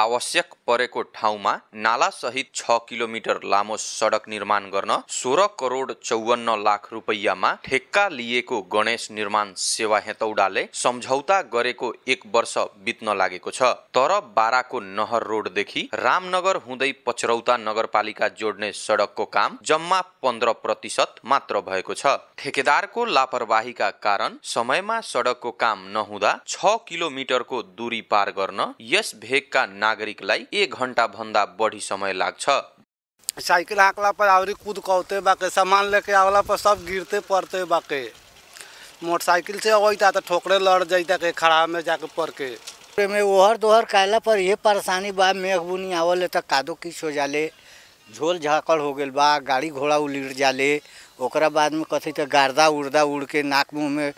आवश्यक परेको ठाउँमा नालासहित छ किलोमिटर लामो सडक निर्माण गर्न सोह्र करोड चौवन्न लाख रुपैयाँमा ठेक्का लिएको गणेश निर्माण सेवा हेतौडाले सम्झौता गरेको एक वर्ष बित्न लागेको छ तर बाराको नहर रोडदेखि रामनगर हुँदै पचरौता नगरपालिका जोड्ने सडकको काम जम्मा पन्ध्र प्रतिशत मात्र भएको छ ठेकेदारको लापरवाहीका कारण समयमा सडकको काम नहुँदा छ किलोमिटरको दूरी पार गर्न यस भेगका नागरिक एक घंटा भाग बड़ी समय लग साइकिल हाँकला पर आवरी कूद कौते बाके सामान लेके आवला पर सब गिरते पड़ते बाके मोटरसाइकिल से अवैता तो ठोकरे लड़ जाता के खड़ा में जाके पड़ के में ओहर दोहर कैला पर ये परेशानी बा मेघ बुनी आवल तक कादो किस हो जाले झोल झाकड़ हो गल बा गाड़ी घोड़ा उलिट जाले ओकरा बाद में कथी तो गारदा उड़दा उड़ के नाक मुँह में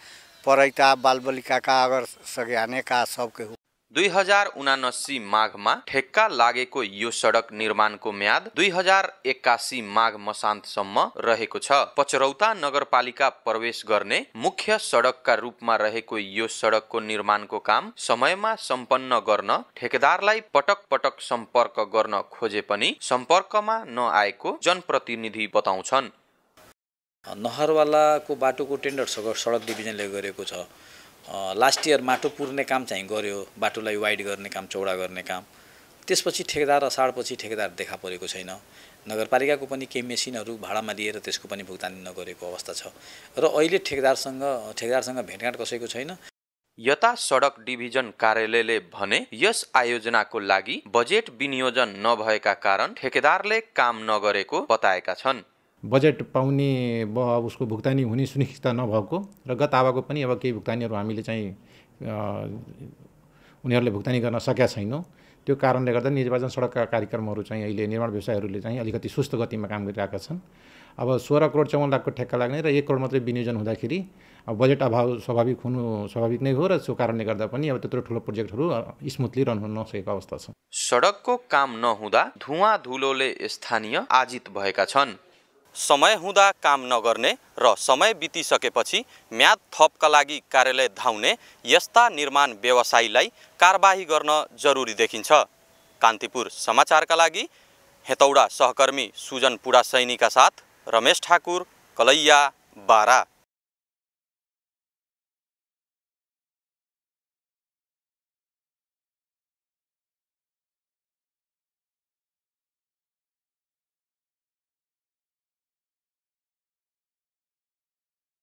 पड़ता बाल बलिका का अगर सगयाने का सबके दुई हजार उनासी माघमा ठेक्का लागेको यो सडक निर्माणको म्याद दुई हजार एक्कासी माघ मसान्तसम्म रहेको छ पचरौता नगरपालिका प्रवेश गर्ने मुख्य सडकका रूपमा रहेको यो सडकको निर्माणको काम समयमा सम्पन्न गर्न ठेकेदारलाई पटक पटक सम्पर्क गर्न खोजे पनि सम्पर्कमा नआएको जनप्रतिनिधि बताउँछन् नहरवालाको बाटोको टेन्डर सडक डिभिजनले गरेको छ लास्ट इयर माटो पुर्ने काम चाहिँ गऱ्यो बाटोलाई वाइड गर्ने काम चौडा गर्ने काम त्यसपछि ठेकेदार असाडपछि ठेकेदार देखा परेको छैन नगरपालिकाको पनि केही मेसिनहरू भाडामा लिएर त्यसको पनि भुक्तानी नगरेको अवस्था छ र अहिले ठेकेदारसँग ठेकेदारसँग भेटघाट कसैको छैन यता सडक डिभिजन कार्यालयले भने यस आयोजनाको लागि बजेट विनियोजन नभएका कारण ठेकेदारले काम नगरेको बताएका छन् बजेट पाउने ब उसको भुक्तानी हुने सुनिश्चित नभएको र गत आवाको पनि अब केही भुक्तानीहरू हामीले चाहिँ उनीहरूले भुक्तानी गर्न सकेका छैनौँ त्यो कारणले गर्दा निर्वाचन सडकका कार्यक्रमहरू चाहिँ अहिले निर्माण व्यवसायहरूले चाहिँ अलिकति सुस्त गतिमा काम गरिरहेका छन् अब सोह्र करोड चौवन्न लाखको ठेक्का लाग्ने र एक करोड मात्रै विनियोजन हुँदाखेरि अब बजेट अभाव स्वाभाविक हुनु स्वाभाविक नै हो र त्यो कारणले गर्दा पनि अब त्यत्रो ठुलो प्रोजेक्टहरू स्मुथली रन हुन नसकेको अवस्था छ सडकको काम नहुँदा धुवा धुलोले स्थानीय आजित भएका छन् समय हुँदा काम नगर्ने र समय बितिसकेपछि म्याद थपका लागि कार्यालय धाउने यस्ता निर्माण व्यवसायीलाई कारबाही गर्न जरुरी देखिन्छ कान्तिपुर समाचारका लागि हेतौडा सहकर्मी सुजन पुडा सैनीका साथ रमेश ठाकुर कलैया बारा